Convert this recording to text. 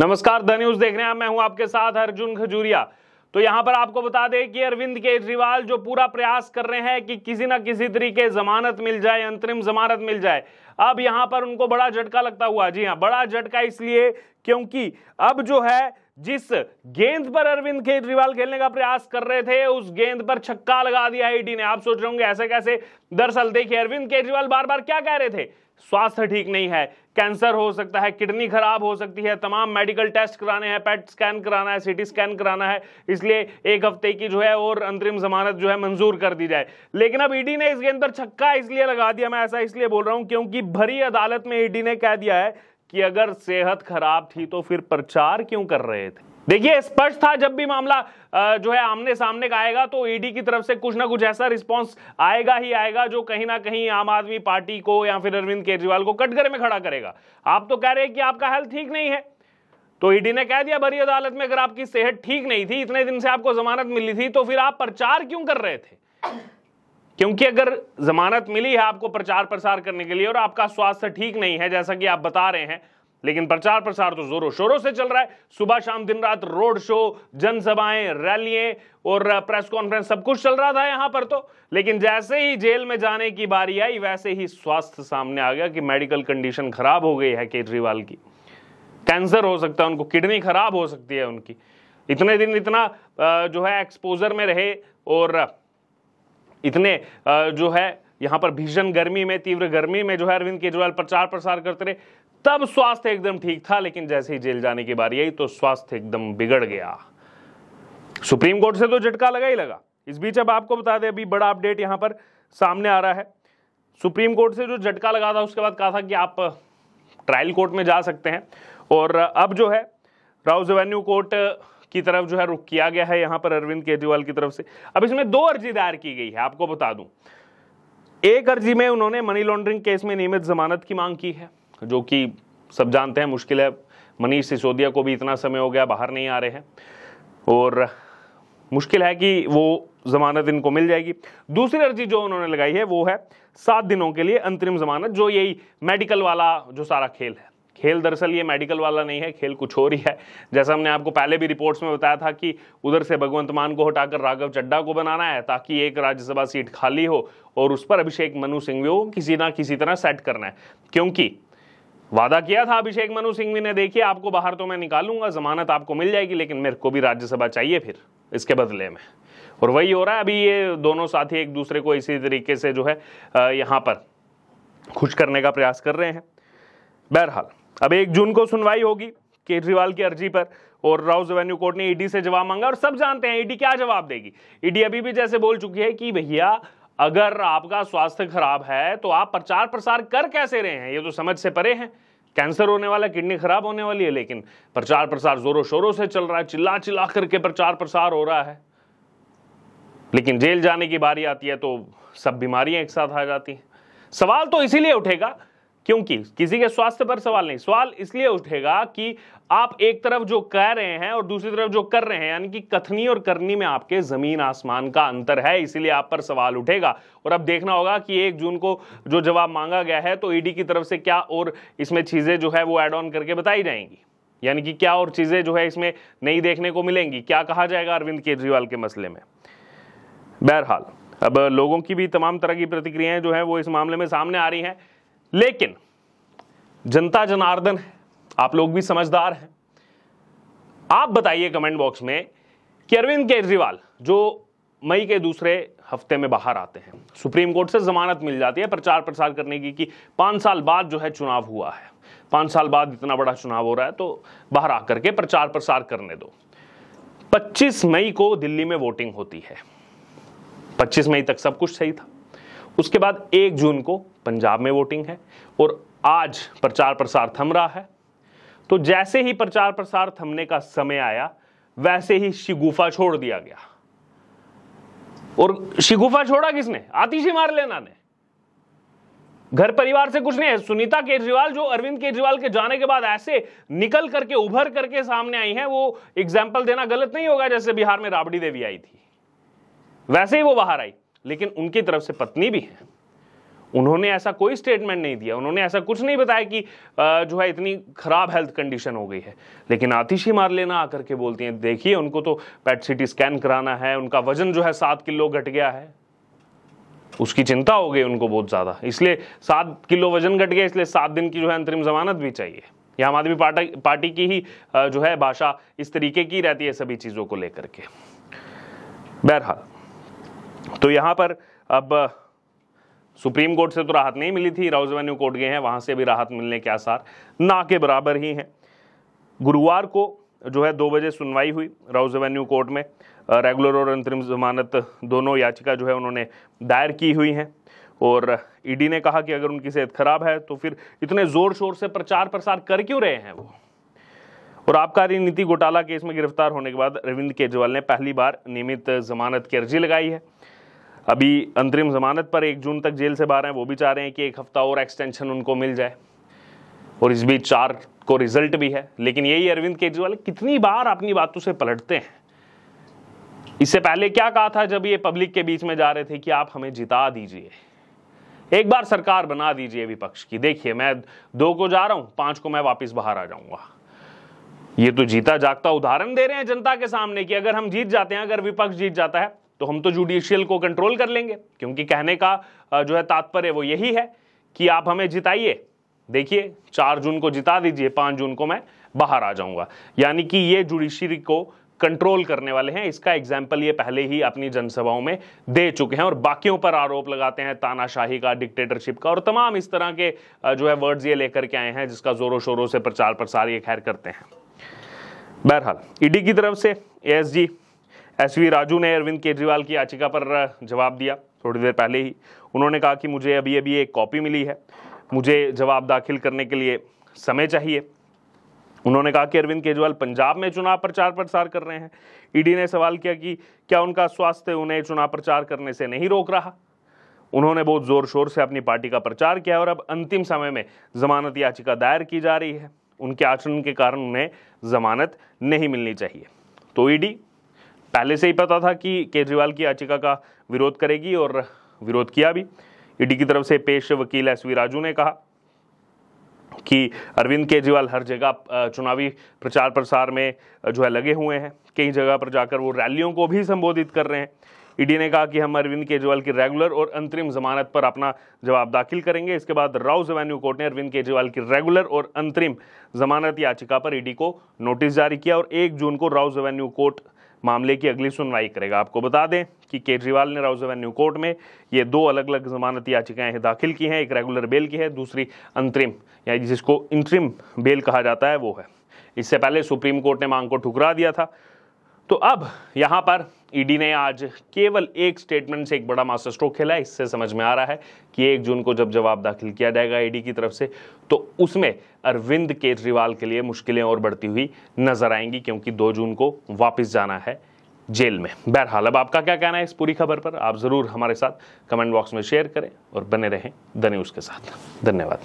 नमस्कार the news देख रहे हैं मैं हूं आपके साथ अर्जुन खजूरिया तो यहां पर आपको बता दें कि अरविंद केजरीवाल जो पूरा प्रयास कर रहे हैं कि किसी ना किसी तरीके जमानत मिल जाए अंतरिम जमानत मिल जाए अब यहां पर उनको बड़ा झटका लगता हुआ जी हाँ बड़ा झटका इसलिए क्योंकि अब जो है जिस गेंद पर अरविंद केजरीवाल खेलने का प्रयास कर रहे थे उस गेंद पर छक्का लगा दिया ईडी ने आप सोच रहे होंगे ऐसे कैसे दरअसल देखिए अरविंद केजरीवाल बार बार क्या कह रहे थे स्वास्थ्य ठीक नहीं है कैंसर हो सकता है किडनी खराब हो सकती है तमाम मेडिकल टेस्ट कराने हैं पेट स्कैन कराना है सिटी स्कैन कराना है इसलिए एक हफ्ते की जो है और अंतरिम जमानत जो है मंजूर कर दी जाए लेकिन अब ईडी e ने इस गेंद पर छक्का इसलिए लगा दिया मैं ऐसा इसलिए बोल रहा हूं क्योंकि भरी अदालत में ईडी ने कह दिया है कि अगर सेहत खराब थी तो फिर प्रचार क्यों कर रहे थे देखिए स्पष्ट था जब भी मामला जो है आमने सामने का आएगा तो ईडी की तरफ से कुछ ना कुछ ऐसा रिस्पांस आएगा ही आएगा जो कहीं ना कहीं आम आदमी पार्टी को या फिर अरविंद केजरीवाल को कटघरे में खड़ा करेगा आप तो कह रहे हैं कि आपका हेल्थ ठीक नहीं है तो ईडी ने कह दिया भरी अदालत में अगर आपकी सेहत ठीक नहीं थी इतने दिन से आपको जमानत मिली थी तो फिर आप प्रचार क्यों कर रहे थे क्योंकि अगर जमानत मिली है आपको प्रचार प्रसार करने के लिए और आपका स्वास्थ्य ठीक नहीं है जैसा कि आप बता रहे हैं लेकिन प्रचार प्रसार तो जोरों शोरों से चल रहा है सुबह शाम दिन रात रोड शो जनसभाएं रैलियां और प्रेस कॉन्फ्रेंस सब कुछ चल रहा था यहां पर तो लेकिन जैसे ही जेल में जाने की बारी आई वैसे ही स्वास्थ्य सामने आ गया कि मेडिकल कंडीशन खराब हो गई है केजरीवाल की कैंसर हो सकता है उनको किडनी खराब हो सकती है उनकी इतने दिन इतना जो है एक्सपोजर में रहे और इतने जो है यहां पर भीषण गर्मी में तीव्र गर्मी में जो है अरविंद केजरीवाल प्रचार प्रसार करते रहे तब स्वास्थ्य एकदम ठीक था लेकिन जैसे ही जेल जाने की बारी आई तो स्वास्थ्य एकदम बिगड़ गया सुप्रीम कोर्ट से तो झटका लगा ही लगा इस बीच अब आपको बता दें अभी बड़ा अपडेट यहां पर सामने आ रहा है सुप्रीम कोर्ट से जो झटका लगा था उसके बाद कहा था कि आप ट्रायल कोर्ट में जा सकते हैं और अब जो है राउस रेवेन्यू कोर्ट की तरफ जो है रुख किया गया है यहां पर अरविंद केजरीवाल की तरफ से अब इसमें दो अर्जी दायर की गई है आपको बता दूं एक अर्जी में उन्होंने मनी लॉन्ड्रिंग केस में नियमित जमानत की मांग की है जो कि सब जानते हैं मुश्किल है मनीष सिसोदिया को भी इतना समय हो गया बाहर नहीं आ रहे हैं और मुश्किल है कि वो जमानत इनको मिल जाएगी दूसरी अर्जी जो उन्होंने लगाई है वो है सात दिनों के लिए अंतरिम जमानत जो यही मेडिकल वाला जो सारा खेल है खेल दरअसल ये मेडिकल वाला नहीं है खेल कुछ और ही है जैसा हमने आपको पहले भी रिपोर्ट्स में बताया था कि उधर से भगवंत मान को हटाकर राघव चड्डा को बनाना है ताकि एक राज्यसभा सीट खाली हो और उस पर अभिषेक मनु सिंघवी को किसी ना किसी तरह सेट करना है क्योंकि वादा किया था अभिषेक मनु सिंघवी ने देखिए आपको बाहर तो मैं निकालूंगा जमानत आपको मिल जाएगी लेकिन मेरे को भी राज्यसभा चाहिए फिर इसके बदले में और वही हो रहा है अभी ये दोनों साथी एक दूसरे को इसी तरीके से जो है यहाँ पर खुश करने का प्रयास कर रहे हैं बहरहाल अब एक जून को सुनवाई होगी केजरीवाल की अर्जी पर और राउस रेवेन्यू कोर्ट ने ईडी से जवाब मांगा और सब जानते हैं ईडी क्या जवाब देगी ईडी अभी भी जैसे बोल चुकी है कि भैया अगर आपका स्वास्थ्य खराब है तो आप प्रचार प्रसार कर कैसे रहे हैं ये तो समझ से परे हैं कैंसर होने वाला किडनी खराब होने वाली है लेकिन प्रचार प्रसार जोरों शोरों से चल रहा है चिल्ला चिल्ला करके प्रचार प्रसार हो रहा है लेकिन जेल जाने की बारी आती है तो सब बीमारियां एक साथ आ जाती हैं सवाल तो इसीलिए उठेगा क्योंकि किसी के स्वास्थ्य पर सवाल नहीं सवाल इसलिए उठेगा कि आप एक तरफ जो कह रहे हैं और दूसरी तरफ जो कर रहे हैं यानी कि कथनी और करनी में आपके जमीन आसमान का अंतर है इसीलिए आप पर सवाल उठेगा और अब देखना होगा कि एक जून को जो जवाब मांगा गया है तो ईडी e की तरफ से क्या और इसमें चीजें जो है वो एड ऑन करके बताई जाएंगी यानी कि क्या और चीजें जो है इसमें नहीं देखने को मिलेंगी क्या कहा जाएगा अरविंद केजरीवाल के मसले में बहरहाल अब लोगों की भी तमाम तरह की प्रतिक्रियाएं जो है वो इस मामले में सामने आ रही हैं लेकिन जनता जनार्दन है आप लोग भी समझदार हैं आप बताइए कमेंट बॉक्स में कि अरविंद केजरीवाल जो मई के दूसरे हफ्ते में बाहर आते हैं सुप्रीम कोर्ट से जमानत मिल जाती है प्रचार प्रसार करने की कि पांच साल बाद जो है चुनाव हुआ है पांच साल बाद इतना बड़ा चुनाव हो रहा है तो बाहर आकर के प्रचार प्रसार करने दो 25 मई को दिल्ली में वोटिंग होती है 25 मई तक सब कुछ सही था उसके बाद एक जून को पंजाब में वोटिंग है और आज प्रचार प्रसार थम रहा है तो जैसे ही प्रचार प्रसार थमने का समय आया वैसे ही शिगुफा छोड़ दिया गया और शिगुफा छोड़ा किसने आतिशी मार लेना ने घर परिवार से कुछ नहीं है सुनीता केजरीवाल जो अरविंद केजरीवाल के जाने के बाद ऐसे निकल करके उभर करके सामने आई हैं वो एग्जाम्पल देना गलत नहीं होगा जैसे बिहार में राबड़ी देवी आई थी वैसे ही वो बाहर आई लेकिन उनकी तरफ से पत्नी भी है उन्होंने ऐसा कोई स्टेटमेंट नहीं दिया उन्होंने ऐसा कुछ नहीं बताया कि जो है इतनी खराब हेल्थ कंडीशन हो गई है लेकिन आतिशी मार लेना आकर के बोलती हैं देखिए उनको तो पैट सिटी स्कैन कराना है उनका वजन जो है सात किलो घट गया है उसकी चिंता हो गई उनको बहुत ज़्यादा इसलिए सात किलो वजन घट गया इसलिए सात दिन की जो है अंतरिम जमानत भी चाहिए यह आम आदमी पार्टी पार्टी की ही जो है भाषा इस तरीके की रहती है सभी चीज़ों को लेकर के बहरहाल तो यहाँ पर अब सुप्रीम कोर्ट से तो राहत नहीं मिली थी राउज एवेन्यू कोर्ट गए हैं वहाँ से भी राहत मिलने के आसार ना के बराबर ही हैं गुरुवार को जो है दो बजे सुनवाई हुई राउज एवेन्यू कोर्ट में रेगुलर और अंतरिम जमानत दोनों याचिका जो है उन्होंने दायर की हुई हैं और ईडी ने कहा कि अगर उनकी सेहत खराब है तो फिर इतने जोर शोर से प्रचार प्रसार कर क्यों रहे हैं वो और आबकारी नीति घोटाला केस में गिरफ्तार होने के बाद अरविंद केजरीवाल ने पहली बार नियमित जमानत की अर्जी लगाई है अभी अंतरिम जमानत पर एक जून तक जेल से बाहर हैं वो भी चाह रहे हैं कि एक हफ्ता और एक्सटेंशन उनको मिल जाए और इस बीच चार को रिजल्ट भी है लेकिन यही अरविंद केजरीवाल कितनी बार अपनी बातों से पलटते हैं इससे पहले क्या कहा था जब ये पब्लिक के बीच में जा रहे थे कि आप हमें जिता दीजिए एक बार सरकार बना दीजिए विपक्ष की देखिए मैं दो को जा रहा हूं पांच को मैं वापस बाहर आ जाऊंगा ये तो जीता जागता उदाहरण दे रहे हैं जनता के सामने कि अगर हम जीत जाते हैं अगर विपक्ष जीत जाता है तो हम तो जुडिशियल को कंट्रोल कर लेंगे क्योंकि कहने का जो है तात्पर्य वो यही है कि आप हमें जिताइए देखिए चार जून को जिता दीजिए पांच जून को मैं बाहर आ जाऊंगा यानी कि ये जुडिशियरी को कंट्रोल करने वाले हैं इसका एग्जाम्पल ये पहले ही अपनी जनसभाओं में दे चुके हैं और बाकियों पर आरोप लगाते हैं तानाशाही का डिक्टेटरशिप का और तमाम इस तरह के जो है वर्ड्स ये लेकर के आए हैं जिसका जोरों शोरों से प्रचार प्रसार ये खैर करते हैं बहरहाल ईडी की तरफ से एस एस वी राजू ने अरविंद केजरीवाल की याचिका पर जवाब दिया थोड़ी देर पहले ही उन्होंने कहा कि मुझे अभी अभी एक कॉपी मिली है मुझे जवाब दाखिल करने के लिए समय चाहिए उन्होंने कहा कि अरविंद केजरीवाल पंजाब में चुनाव प्रचार प्रसार कर रहे हैं ईडी ने सवाल किया कि क्या उनका स्वास्थ्य उन्हें चुनाव प्रचार करने से नहीं रोक रहा उन्होंने बहुत जोर शोर से अपनी पार्टी का प्रचार किया और अब अंतिम समय में जमानत याचिका दायर की जा रही है उनके आचरण के कारण उन्हें जमानत नहीं मिलनी चाहिए तो ईडी पहले से ही पता था कि केजरीवाल की याचिका का विरोध करेगी और विरोध किया भी ईडी की तरफ से पेश वकील एस वी राजू ने कहा कि अरविंद केजरीवाल हर जगह चुनावी प्रचार प्रसार में जो है लगे हुए हैं कई जगह पर जाकर वो रैलियों को भी संबोधित कर रहे हैं ईडी ने कहा कि हम अरविंद केजरीवाल की रेगुलर और अंतरिम जमानत पर अपना जवाब दाखिल करेंगे इसके बाद राउस एवेन्यू कोर्ट ने अरविंद केजरीवाल की रेगुलर और अंतरिम जमानत याचिका पर ईडी को नोटिस जारी किया और एक जून को राउस एवेन्यू कोर्ट मामले की अगली सुनवाई करेगा आपको बता दें कि केजरीवाल ने राउज एवेन्यू कोर्ट में ये दो अलग अलग जमानत याचिकाएं दाखिल की हैं एक रेगुलर बेल की है दूसरी अंतरिम या जिसको इंतरिम बेल कहा जाता है वो है इससे पहले सुप्रीम कोर्ट ने मांग को ठुकरा दिया था तो अब यहाँ पर ईडी e ने आज केवल एक स्टेटमेंट से एक बड़ा मास्टर स्ट्रोक खेला है इससे समझ में आ रहा है कि एक जून को जब जवाब दाखिल किया जाएगा ईडी e की तरफ से तो उसमें अरविंद केजरीवाल के लिए मुश्किलें और बढ़ती हुई नजर आएंगी क्योंकि दो जून को वापस जाना है जेल में बहरहाल अब आपका क्या कहना है इस पूरी खबर पर आप ज़रूर हमारे साथ कमेंट बॉक्स में शेयर करें और बने रहें द न्यूज़ के साथ धन्यवाद